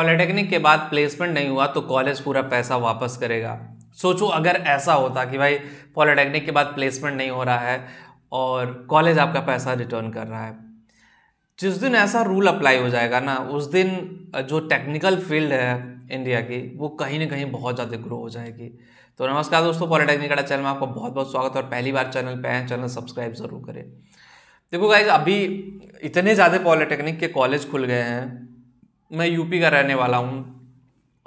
Polytechnic के बाद placement नहीं हुआ तो कॉलेज पूरा पैसा वापस करेगा सोचो अगर ऐसा होता कि भाई पॉलिटेक्निक के बाद प्लेसमेंट नहीं हो रहा है और कॉलेज आपका पैसा रिटर्न कर रहा है जिस दिन ऐसा रूल अप्लाई हो जाएगा ना उस दिन जो टेक्निकल फील्ड है इंडिया की वो कहीं ना कहीं बहुत ज़्यादा ग्रो हो जाएगी तो नमस्कार दोस्तों पॉलिटेक्निक अड्डा चैनल में आपका बहुत बहुत स्वागत और पहली बार चैनल पर आए चैनल सब्सक्राइब ज़रूर करें देखो गाइज अभी इतने ज़्यादा पॉलिटेक्निक के कॉलेज खुल गए हैं मैं यूपी का रहने वाला हूँ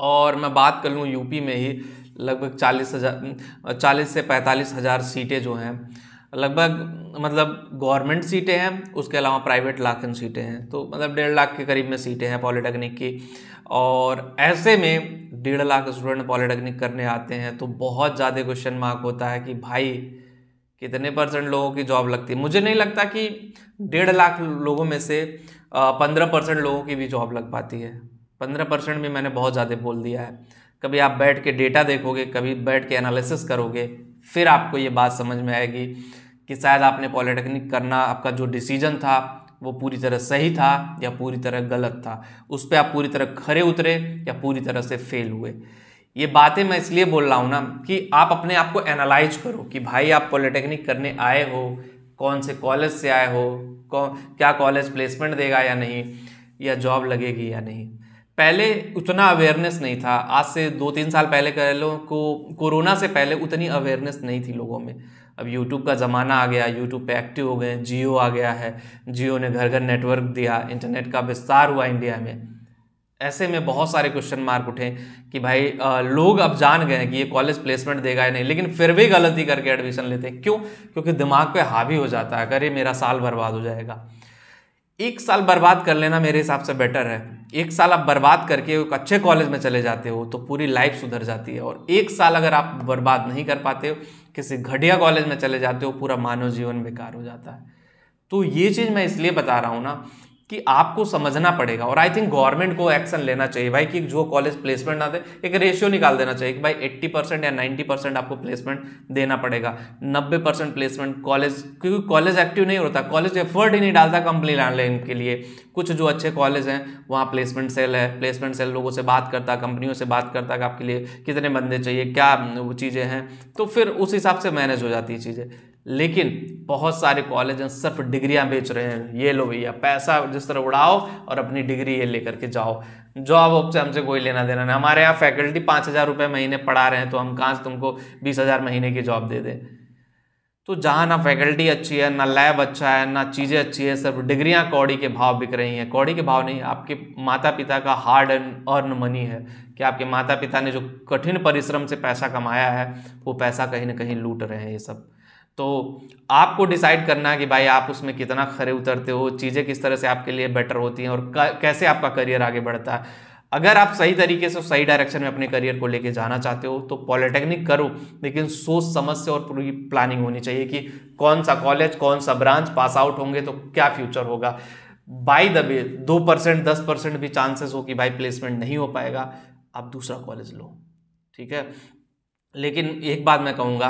और मैं बात कर लूँ यूपी में ही लगभग चालीस हज़ार चालीस से पैंतालीस हज़ार सीटें जो हैं लगभग मतलब गवर्नमेंट सीटें हैं उसके अलावा प्राइवेट लाखन सीटें हैं तो मतलब डेढ़ लाख के करीब में सीटें हैं पॉलिटेक्निक की और ऐसे में डेढ़ लाख स्टूडेंट पॉलिटेक्निक करने आते हैं तो बहुत ज़्यादा क्वेश्चन मार्क होता है कि भाई कितने परसेंट लोगों की जॉब लगती है मुझे नहीं लगता कि डेढ़ लाख लोगों में से पंद्रह परसेंट लोगों की भी जॉब लग पाती है पंद्रह परसेंट भी मैंने बहुत ज़्यादा बोल दिया है कभी आप बैठ के डेटा देखोगे कभी बैठ के एनालिसिस करोगे फिर आपको ये बात समझ में आएगी कि शायद आपने पॉलिटेक्निक करना आपका जो डिसीजन था वो पूरी तरह सही था या पूरी तरह गलत था उस पर आप पूरी तरह खरे उतरे या पूरी तरह से फेल हुए ये बातें मैं इसलिए बोल रहा हूँ ना कि आप अपने आप को एनालाइज करो कि भाई आप पॉलिटेक्निक करने आए हो कौन से कॉलेज से आए हो कौन क्या कॉलेज प्लेसमेंट देगा या नहीं या जॉब लगेगी या नहीं पहले उतना अवेयरनेस नहीं था आज से दो तीन साल पहले कह लो को कोरोना से पहले उतनी अवेयरनेस नहीं थी लोगों में अब यूट्यूब का ज़माना आ गया यूट्यूब पे एक्टिव हो गए जियो आ गया है जियो ने घर घर नेटवर्क दिया इंटरनेट का विस्तार हुआ इंडिया में ऐसे में बहुत सारे क्वेश्चन मार्क उठे कि भाई आ, लोग अब जान गए हैं कि ये कॉलेज प्लेसमेंट देगा या नहीं लेकिन फिर भी गलती करके एडमिशन लेते हैं क्यों क्योंकि दिमाग पे हावी हो जाता है अगर ये मेरा साल बर्बाद हो जाएगा एक साल बर्बाद कर लेना मेरे हिसाब से बेटर है एक साल आप बर्बाद करके एक अच्छे कॉलेज में चले जाते हो तो पूरी लाइफ सुधर जाती है और एक साल अगर आप बर्बाद नहीं कर पाते हो किसी घटिया कॉलेज में चले जाते हो पूरा मानव जीवन बेकार हो जाता है तो ये चीज़ मैं इसलिए बता रहा हूँ ना कि आपको समझना पड़ेगा और आई थिंक गवर्नमेंट को एक्शन लेना चाहिए भाई कि जो कॉलेज प्लेसमेंट ना दे एक रेशियो निकाल देना चाहिए कि भाई 80 परसेंट या 90 परसेंट आपको प्लेसमेंट देना पड़ेगा 90 परसेंट प्लेसमेंट कॉलेज क्योंकि कॉलेज एक्टिव नहीं होता कॉलेज एफर्ट ही नहीं डालता कंपनी लाइन के लिए कुछ जो अच्छे कॉलेज हैं वहाँ प्लेसमेंट सेल है प्लेसमेंट सेल लोगों से बात करता कंपनियों से बात करता कि आपके लिए कितने बंदे चाहिए क्या चीज़ें हैं तो फिर उस हिसाब से मैनेज हो जाती है चीज़ें लेकिन बहुत सारे कॉलेज सिर्फ डिग्रियां बेच रहे हैं ये लो भैया पैसा जिस तरह उड़ाओ और अपनी डिग्री ये लेकर के जाओ जॉब वॉब से हमसे कोई लेना देना नहीं हमारे यहाँ फैकल्टी पाँच हज़ार रुपये महीने पढ़ा रहे हैं तो हम कहाँ से तुमको बीस हज़ार महीने की जॉब दे दें तो जहाँ ना फैकल्टी अच्छी है ना लैब अच्छा है ना चीज़ें अच्छी है सिर्फ डिग्रियाँ कौड़ी के भाव बिक रही हैं कौड़ी के भाव नहीं आपके माता पिता का हार्ड एंड अर्न मनी है कि आपके माता पिता ने जो कठिन परिश्रम से पैसा कमाया है वो पैसा कहीं ना कहीं लूट रहे हैं ये सब तो आपको डिसाइड करना है कि भाई आप उसमें कितना खरे उतरते हो चीज़ें किस तरह से आपके लिए बेटर होती हैं और कैसे आपका करियर आगे बढ़ता है अगर आप सही तरीके से सही डायरेक्शन में अपने करियर को लेके जाना चाहते हो तो पॉलिटेक्निक करो लेकिन सोच समझ से और पूरी प्लानिंग होनी चाहिए कि कौन सा कॉलेज कौन सा ब्रांच पास आउट होंगे तो क्या फ्यूचर होगा बाई द वे दो परसेंट दस परसेंट भी चांसेस हो कि भाई प्लेसमेंट नहीं हो पाएगा आप दूसरा कॉलेज लो ठीक है लेकिन एक बात मैं कहूँगा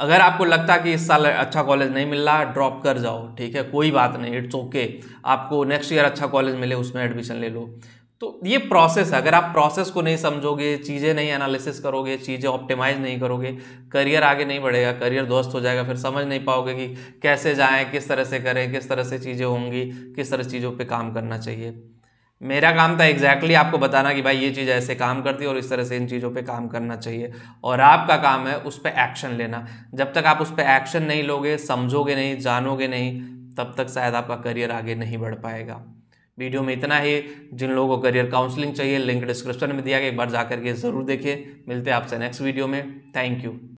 अगर आपको लगता कि इस साल अच्छा कॉलेज नहीं मिल रहा ड्रॉप कर जाओ ठीक है कोई बात नहीं इट्स ओके okay. आपको नेक्स्ट ईयर अच्छा कॉलेज मिले उसमें एडमिशन ले लो तो ये प्रोसेस है अगर आप प्रोसेस को नहीं समझोगे चीज़ें नहीं एनालिसिस करोगे चीज़ें ऑप्टिमाइज नहीं करोगे करियर आगे नहीं बढ़ेगा करियर ध्वस्त हो जाएगा फिर समझ नहीं पाओगे कि कैसे जाएं किस तरह से करें किस तरह से चीज़ें होंगी किस तरह चीज़ों पर काम करना चाहिए मेरा काम था एग्जैक्टली exactly आपको बताना कि भाई ये चीज़ ऐसे काम करती है और इस तरह से इन चीज़ों पे काम करना चाहिए और आपका काम है उस पर एक्शन लेना जब तक आप उस पर एक्शन नहीं लोगे समझोगे नहीं जानोगे नहीं तब तक शायद आपका करियर आगे नहीं बढ़ पाएगा वीडियो में इतना ही जिन लोगों को करियर काउंसलिंग चाहिए लिंक डिस्क्रिप्शन में दिया गया एक बार जा करके ज़रूर देखिए मिलते हैं आपसे नेक्स्ट वीडियो में थैंक यू